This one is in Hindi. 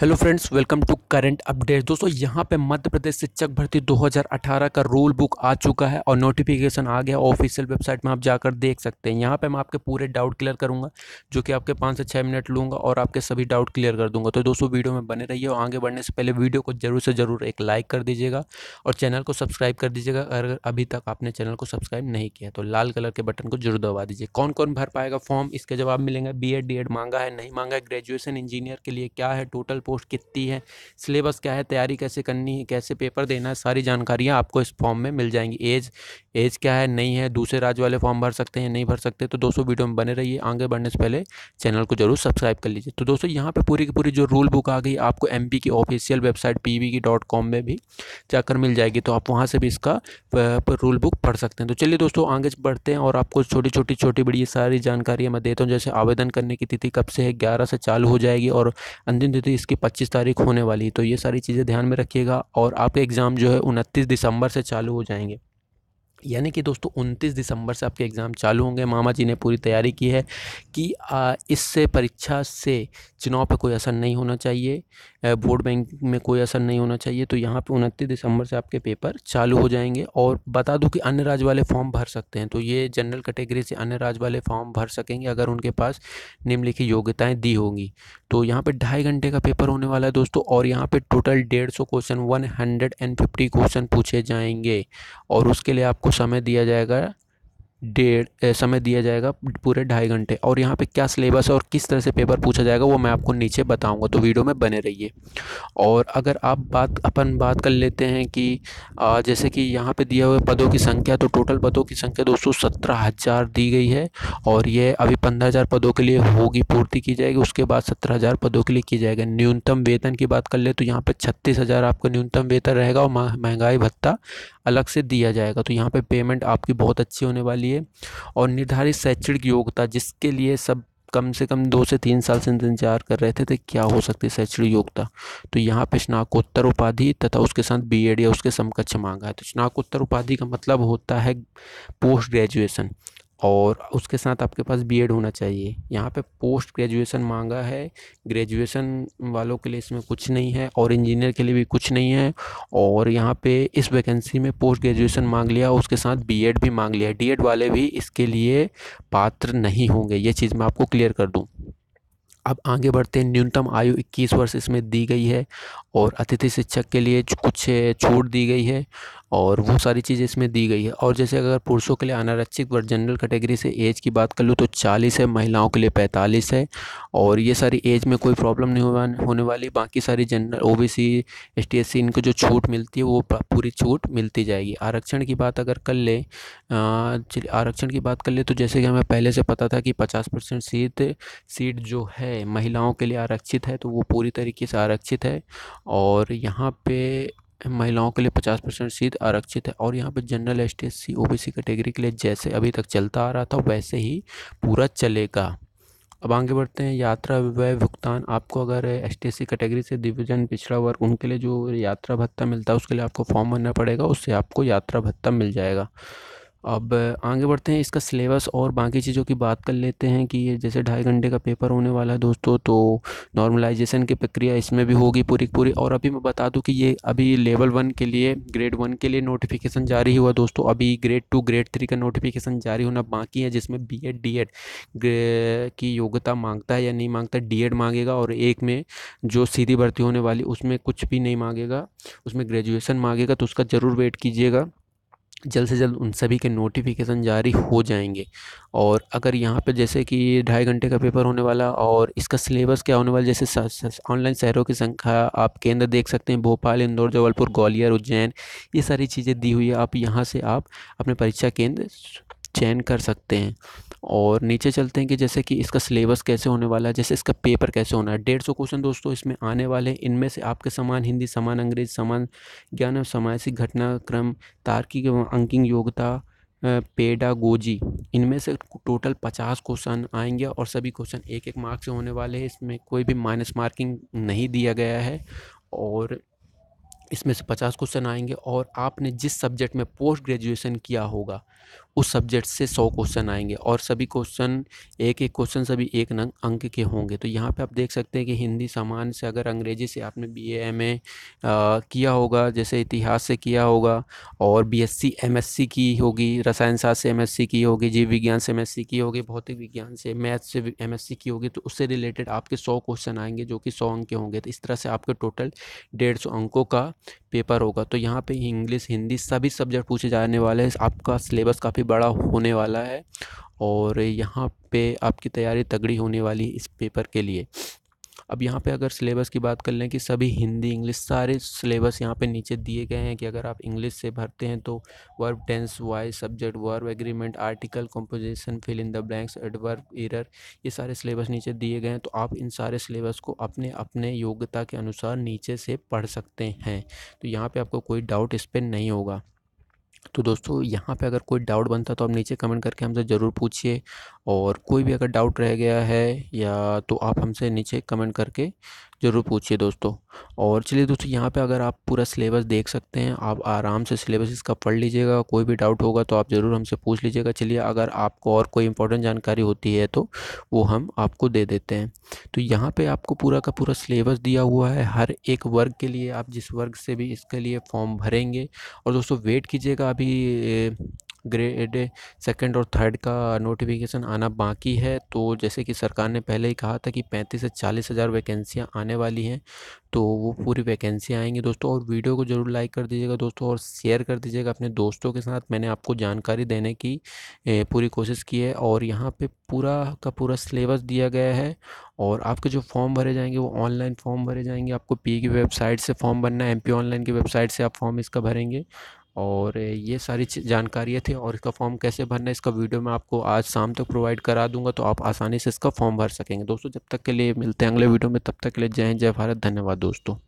hello friends welcome to current update दोस्तों यहाँ पे मध्य प्रदेश शिक्षक भर्ती 2018 का रूल बुक आ चुका है और नोटिफिकेशन आ गया ऑफिशियल वेबसाइट में आप जाकर देख सकते हैं यहाँ पे मैं आपके पूरे डाउट क्लियर करूंगा जो कि आपके पाँच से छः मिनट लूँगा और आपके सभी डाउट क्लियर कर दूंगा तो दोस्तों वीडियो में बने रहिए और आगे बढ़ने से पहले वीडियो को जरूर से ज़रूर एक लाइक कर दीजिएगा और चैनल को सब्सक्राइब कर दीजिएगा अगर अभी तक आपने चैनल को सब्सक्राइब नहीं किया तो लाल कलर के बटन को जरूर दबा दीजिए कौन कौन भर पाएगा फॉर्म इसके जवाब मिलेंगे बी एड मांगा है नहीं मांगा है ग्रेजुएसन इंजीनियर के लिए क्या है टोटल पोस्ट कितनी है सिलेबस क्या है तैयारी कैसे करनी है कैसे पेपर देना है सारी जानकारियाँ आपको इस फॉर्म में मिल जाएंगी एज एज क्या है नहीं है दूसरे राज्य वाले फॉर्म भर सकते हैं नहीं भर सकते तो दोस्तों वीडियो में बने रहिए आगे बढ़ने से पहले चैनल को जरूर सब्सक्राइब कर लीजिए तो दोस्तों यहाँ पर पूरी की पूरी जो रूल बुक आ गई आपको एम की official website P V dot com में भी जाकर मिल जाएगी तो आप वहाँ से भी इसका रूल बुक पढ़ सकते हैं तो चलिए दोस्तों आगे बढ़ते हैं और आपको छोटी छोटी छोटी बड़ी सारी जानकारियाँ मैं देता हूँ जैसे आवेदन करने की तिथि कब से है ग्यारह से चालू हो जाएगी और अंतिम तिथि इसकी पच्चीस तारीख होने वाली तो ये सारी चीज़ें ध्यान में रखिएगा और आपके एग्ज़ाम जो है उनतीस दिसंबर से चालू हो जाएंगे यानी कि दोस्तों 29 दिसंबर से आपके एग्ज़ाम चालू होंगे मामा जी ने पूरी तैयारी की है कि इससे परीक्षा से चुनाव पर कोई असर नहीं होना चाहिए वोट बैंक में कोई असर नहीं होना चाहिए तो यहाँ पे उनतीस दिसंबर से आपके पेपर चालू हो जाएंगे और बता दूँ कि अन्य राज्य वाले फॉर्म भर सकते हैं तो ये जनरल कैटेगरी से अन्य राज्य वाले फॉर्म भर सकेंगे अगर उनके पास निम्नलिखित योग्यताएँ दी होंगी तो यहाँ पर ढाई घंटे का पेपर होने वाला है दोस्तों और यहाँ पर टोटल डेढ़ सौ question one hundred and fifty question पूछे जाएंगे और उसके लिए आपको समय दिया जाएगा डेढ़ समय दिया जाएगा पूरे ढाई घंटे और यहाँ पे क्या सिलेबस है और किस तरह से पेपर पूछा जाएगा वो मैं आपको नीचे बताऊंगा तो वीडियो में बने रहिए और अगर आप बात अपन बात कर लेते हैं कि आ, जैसे कि यहाँ पे दिया हुए पदों की संख्या तो टोटल पदों की संख्या दोस्तों सत्रह हज़ार दी गई है और ये अभी पंद्रह हज़ार पदों के लिए होगी पूर्ति की जाएगी उसके बाद सत्रह हज़ार पदों के लिए की जाएगा न्यूनतम वेतन की बात कर ले तो यहाँ पर छत्तीस हज़ार आपका न्यूनतम वेतन रहेगा और महंगाई भत्ता अलग से दिया जाएगा तो यहाँ पर पेमेंट आपकी बहुत अच्छी होने वाली लिए और निर्धारित शैक्षणिक योग्यता जिसके लिए सब कम से कम दो से तीन साल से इंतजार कर रहे थे तो क्या हो सकती है शैक्षणिक योग्यता तो यहाँ पे स्नाकोत्तर उपाधि तथा उसके साथ बी एड या उसके समकक्ष मांगा है तो स्नाकोत्तर उपाधि का मतलब होता है पोस्ट ग्रेजुएशन और उसके साथ आपके पास बी एड होना चाहिए यहाँ पे पोस्ट ग्रेजुएशन मांगा है ग्रेजुएशन वालों के लिए इसमें कुछ नहीं है और इंजीनियर के लिए भी कुछ नहीं है और यहाँ पे इस वैकेंसी में पोस्ट ग्रेजुएशन मांग लिया उसके साथ बी एड भी मांग लिया डी एड वाले भी इसके लिए पात्र नहीं होंगे ये चीज़ मैं आपको क्लियर कर दूँ अब आगे बढ़ते हैं न्यूनतम आयु 21 वर्ष इसमें दी गई है और अतिथि शिक्षक के लिए कुछ छूट दी गई है और वो सारी चीज़ें इसमें दी गई है और जैसे अगर पुरुषों के लिए अनारक्षित वर्ग जनरल कैटेगरी से एज की बात कर लूँ तो चालीस है महिलाओं के लिए पैंतालीस है और ये सारी एज में कोई प्रॉब्लम नहीं होने वाली बाकी सारी general O B C S T S C इनको जो छूट मिलती है वो पूरी छूट मिलती जाएगी आरक्षण की बात अगर कर ले आरक्षण की बात कर ले तो जैसे कि हमें पहले से पता था कि पचास परसेंट सीट सीट जो है महिलाओं के लिए आरक्षित है तो वो पूरी तरीके से आरक्षित है और यहाँ पे महिलाओं के लिए पचास परसेंट सीट आरक्षित है और यहाँ पर general S T S C O B C category के लिए जैसे अभी तक चलता आ रहा था वैसे ही पूरा चलेगा अब आगे बढ़ते हैं यात्रा व्यय भुगतान आपको अगर एस टी सी कैटेगरी से डिवीजन पिछड़ा वर्ग उनके लिए जो यात्रा भत्ता मिलता है उसके लिए आपको फॉर्म भरना पड़ेगा उससे आपको यात्रा भत्ता मिल जाएगा अब आगे बढ़ते हैं इसका सिलेबस और बाकी चीज़ों की बात कर लेते हैं कि ये जैसे ढाई घंटे का पेपर होने वाला है दोस्तों तो नॉर्मलाइजेशन की प्रक्रिया इसमें भी होगी पूरी पूरी और अभी मैं बता दूं कि ये अभी लेवल वन के लिए ग्रेड वन के लिए नोटिफिकेशन जारी हुआ दोस्तों अभी ग्रेड टू ग्रेड थ्री का नोटिफिकेशन जारी होना बाकी है जिसमें बी एड डी एड की योग्यता मांगता है या नहीं मांगता डी एड मांगेगा और एक में जो सीधी भर्ती होने वाली उसमें कुछ भी नहीं मांगेगा उसमें ग्रेजुएसन मांगेगा तो उसका ज़रूर वेट कीजिएगा जल्द से जल्द उन सभी के नोटिफिकेशन जारी हो जाएंगे और अगर यहाँ पर जैसे कि ढाई घंटे का पेपर होने वाला और इसका सिलेबस क्या होने वाला जैसे ऑनलाइन शहरों की संख्या आप केंद्र देख सकते हैं भोपाल इंदौर जबलपुर ग्वालियर उज्जैन ये सारी चीज़ें दी हुई है आप यहाँ से आप अपने परीक्षा केंद्र चयन कर सकते हैं और नीचे चलते हैं कि जैसे कि इसका सिलेबस कैसे होने वाला है जैसे इसका पेपर कैसे होना है डेढ़ सौ क्वेश्चन दोस्तों इसमें आने वाले हैं इनमें से आपके समान हिंदी समान अंग्रेज समान ज्ञान एवं सामाजिक घटनाक्रम तार्किक एवं अंकिंग योग्यता पेडा गोजी इनमें से टोटल पचास क्वेश्चन आएंगे और सभी क्वेश्चन एक एक मार्क से होने वाले हैं इसमें कोई भी माइनस मार्किंग नहीं दिया गया है और इसमें से पचास क्वेश्चन आएंगे और आपने जिस सब्जेक्ट में पोस्ट ग्रेजुएशन किया होगा उस सब्जेक्ट से सौ क्वेश्चन आएंगे और सभी क्वेश्चन एक एक क्वेश्चन सभी एक अंक के होंगे तो यहाँ पे आप देख सकते हैं कि हिंदी सामान्य से अगर अंग्रेजी से आपने बी एम ए किया होगा जैसे इतिहास से किया होगा और B S C M S C की होगी रसायन शास्त्र से एम एस सी की होगी जीव विज्ञान से एम एस सी की होगी भौतिक विज्ञान से मैथ से एम एस सी की होगी तो उससे रिलेटेड आपके सौ क्वेश्चन आएंगे जो कि सौ अंक के होंगे तो इस तरह से आपके टोटल डेढ़ सौ अंकों का पेपर होगा तो यहाँ पे इंग्लिश हिंदी सभी सब्जेक्ट पूछे जाने वाले हैं आपका सिलेबस काफ़ी बड़ा होने वाला है और यहाँ पे आपकी तैयारी तगड़ी होने वाली इस पेपर के लिए अब यहाँ पे अगर सिलेबस की बात कर लें कि सभी हिंदी इंग्लिश सारे सिलेबस यहाँ पे नीचे दिए गए हैं कि अगर आप इंग्लिश से भरते हैं तो verb tense wise subject verb agreement article composition fill in the blanks adverb error ये सारे सिलेबस नीचे दिए गए हैं तो आप इन सारे सिलेबस को अपने अपने योग्यता के अनुसार नीचे से पढ़ सकते हैं तो यहाँ पर आपको कोई डाउट इस पर नहीं होगा तो दोस्तों यहाँ पे अगर कोई डाउट बनता तो आप नीचे कमेंट करके हमसे ज़रूर पूछिए और कोई भी अगर डाउट रह गया है या तो आप हमसे नीचे कमेंट करके ज़रूर पूछिए दोस्तों और चलिए दोस्तों यहाँ पे अगर आप पूरा सिलेबस देख सकते हैं आप आराम से सिलेबस इसका पढ़ लीजिएगा कोई भी डाउट होगा तो आप ज़रूर हमसे पूछ लीजिएगा चलिए अगर आपको और कोई इंपॉर्टेंट जानकारी होती है तो वो हम आपको दे देते हैं तो यहाँ पर आपको पूरा का पूरा सिलेबस दिया हुआ है हर एक वर्ग के लिए आप जिस वर्ग से भी इसके लिए फॉर्म भरेंगे और दोस्तों वेट कीजिएगा अभी ग्रेड सेकंड और थर्ड का नोटिफिकेशन आना बाकी है तो जैसे कि सरकार ने पहले ही कहा था कि पैंतीस से चालीस हज़ार वैकेंसियाँ आने वाली हैं तो वो पूरी वैकेंसी आएंगी दोस्तों और वीडियो को ज़रूर लाइक कर दीजिएगा दोस्तों और शेयर कर दीजिएगा अपने दोस्तों के साथ मैंने आपको जानकारी देने की पूरी कोशिश की है और यहाँ पर पूरा का पूरा सिलेबस दिया गया है और आपके जो फॉर्म भरे जाएंगे वो ऑनलाइन फॉर्म भरे जाएंगे आपको पी e की वेबसाइट से फॉर्म भरना है एम ऑनलाइन की वेबसाइट से आप फॉर्म इसका भरेंगे और ये सारी जानकारियाँ थी और इसका फॉर्म कैसे भरना है इसका वीडियो मैं आपको आज शाम तक प्रोवाइड करा दूंगा तो आप आसानी से इसका फॉर्म भर सकेंगे दोस्तों जब तक के लिए मिलते हैं अगले वीडियो में तब तक के लिए जय हिंद जय भारत धन्यवाद दोस्तों